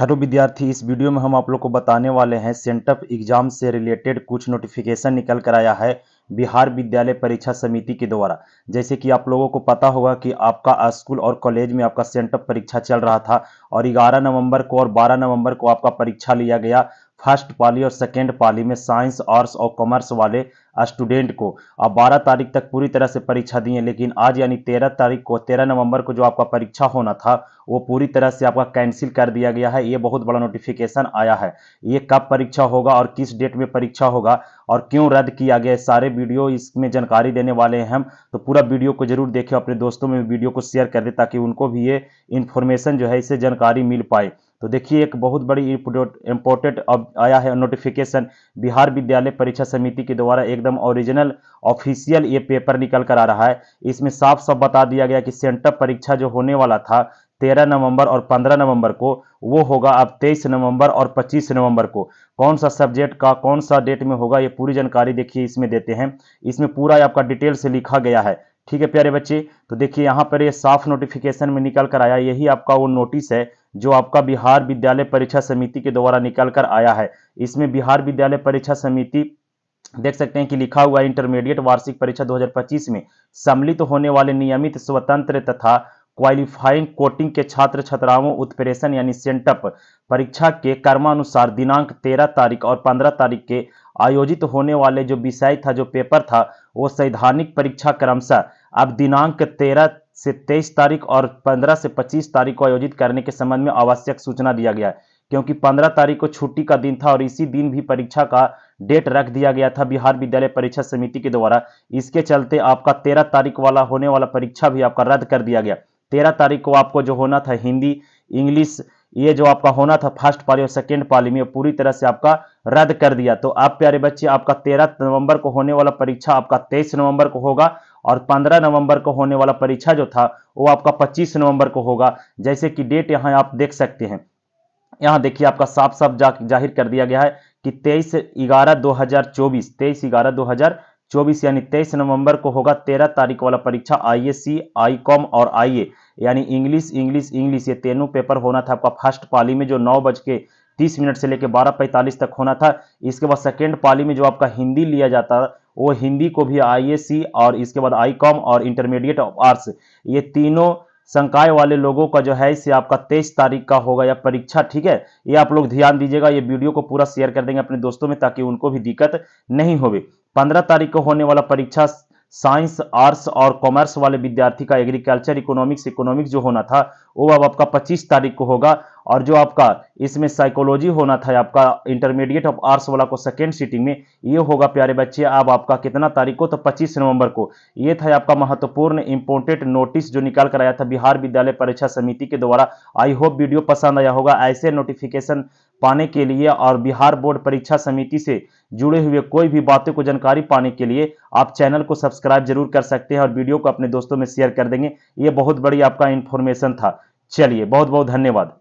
hello विद्यार्थी इस video में हम आप लोग को बताने वाले हैं सेंटअप एग्जाम से रिलेटेड कुछ नोटिफिकेशन निकल कर आया है बिहार विद्यालय परीक्षा समिति के द्वारा जैसे कि आप लोगों को पता होगा कि आपका स्कूल और कॉलेज में आपका सेंटअप परीक्षा चल रहा था और 11 नवंबर को और 12 नवंबर को आपका परीक्षा लिया गया फर्स्ट पाली और सेकेंड पाली में साइंस आर्ट्स और कॉमर्स वाले स्टूडेंट को आप बारह तारीख तक पूरी तरह से परीक्षा दिए लेकिन आज यानी तेरह तारीख को तेरह नवंबर को जो आपका परीक्षा होना था वो पूरी तरह से आपका कैंसिल कर दिया गया है ये बहुत बड़ा नोटिफिकेशन आया है ये कब परीक्षा होगा और किस डेट में परीक्षा होगा और क्यों रद्द किया गया सारे वीडियो इसमें जानकारी देने वाले हैं हम तो पूरा वीडियो को जरूर देखें अपने दोस्तों में वीडियो को शेयर कर दे ताकि उनको भी ये इन्फॉर्मेशन जो है इससे जानकारी मिल पाए तो देखिए एक बहुत बड़ी इम्पोर्टेंट अब आया है नोटिफिकेशन बिहार विद्यालय परीक्षा समिति के द्वारा एकदम एकदम ओरिजिनल ऑफिशियल ये पेपर निकल कर आ रहा है इसमें साफ साफ बता दिया गया कि सेंटअप परीक्षा जो होने वाला था तेरह नवंबर और पंद्रह नवंबर को वो होगा अब तेईस नवंबर और पच्चीस नवंबर को कौन सा सब्जेक्ट का कौन सा डेट में होगा ये पूरी जानकारी देखिए इसमें देते हैं इसमें पूरा आपका डिटेल से लिखा गया है ठीक है प्यारे बच्चे तो देखिए यहाँ पर ये साफ नोटिफिकेशन में निकल कर आया यही आपका वो नोटिस है जो आपका बिहार विद्यालय परीक्षा समिति के द्वारा निकल कर आया है इसमें बिहार विद्यालय परीक्षा समिति देख सकते हैं कि लिखा हुआ इंटरमीडिएट वार्षिक परीक्षा 2025 में सम्मिलित तो होने वाले नियमित स्वतंत्र तथा क्वालिफाइंग कोटिंग के छात्र छात्राओं उत्प्रेशन यानी सेंटअप परीक्षा के कर्मानुसार दिनांक 13 तारीख और 15 तारीख के आयोजित होने वाले जो विषय था जो पेपर था वो सैद्धानिक परीक्षा क्रमशः अब दिनांक 13 से 23 तारीख और 15 से 25 तारीख को आयोजित करने के संबंध में आवश्यक सूचना दिया गया है क्योंकि 15 तारीख को छुट्टी का दिन था और इसी दिन भी परीक्षा का डेट रख दिया गया था बिहार विद्यालय परीक्षा समिति के द्वारा इसके चलते आपका तेरह तारीख वाला होने वाला परीक्षा भी आपका रद्द कर दिया गया तेरह तारीख को आपको जो होना था हिंदी इंग्लिश ये जो आपका होना था फर्स्ट पाली और सेकेंड पाली में पूरी तरह से आपका रद्द कर दिया तो आप प्यारे बच्चे आपका तेरह नवंबर को होने वाला परीक्षा आपका तेईस नवंबर को होगा और 15 नवंबर को होने वाला परीक्षा जो था वो आपका 25 नवंबर को होगा जैसे कि डेट यहाँ आप देख सकते हैं यहाँ देखिए आपका साफ साफ जा, जाहिर कर दिया गया है कि तेईस ग्यारह दो हजार चौबीस तेईस ग्यारह दो हजार चौबीस यानी तेईस नवंबर को होगा तेरह तारीख वाला परीक्षा I S C I com और आई ए यानी इंग्लिश इंग्लिश इंग्लिश ये तीनों पेपर होना था आपका फर्स्ट पाली में जो नौ बज के तीस मिनट से लेकर बारह पैंतालीस तक होना था इसके बाद सेकेंड पाली में जो आपका हिंदी लिया जाता वो हिंदी को भी आई और इसके बाद आई और इंटरमीडिएट ऑफ आर्ट्स ये तीनों संकाय वाले लोगों का जो है इससे आपका तेईस तारीख का होगा या परीक्षा ठीक है ये आप लोग ध्यान दीजिएगा ये वीडियो को पूरा शेयर कर देंगे अपने दोस्तों में ताकि उनको भी दिक्कत नहीं होगी पंद्रह तारीख को होने वाला परीक्षा साइंस आर्ट्स और कॉमर्स वाले विद्यार्थी का एग्रीकल्चर इकोनॉमिक्स इकोनॉमिक्स जो होना था वो अब आपका 25 तारीख को होगा और जो आपका इसमें साइकोलॉजी होना था आपका इंटरमीडिएट ऑफ आर्ट्स वाला को सेकेंड सीटिंग में ये होगा प्यारे बच्चे अब आपका कितना तारीख को तो 25 नवंबर को ये था आपका महत्वपूर्ण इंपोर्टेंट नोटिस जो निकाल कर आया था बिहार विद्यालय परीक्षा समिति के द्वारा आई होप वीडियो पसंद आया होगा ऐसे नोटिफिकेशन पाने के लिए और बिहार बोर्ड परीक्षा समिति से जुड़े हुए कोई भी बातों को जानकारी पाने के लिए आप चैनल को सब्सक्राइब जरूर कर सकते हैं और वीडियो को अपने दोस्तों में शेयर कर देंगे ये बहुत बड़ी आपका इन्फॉर्मेशन था चलिए बहुत बहुत धन्यवाद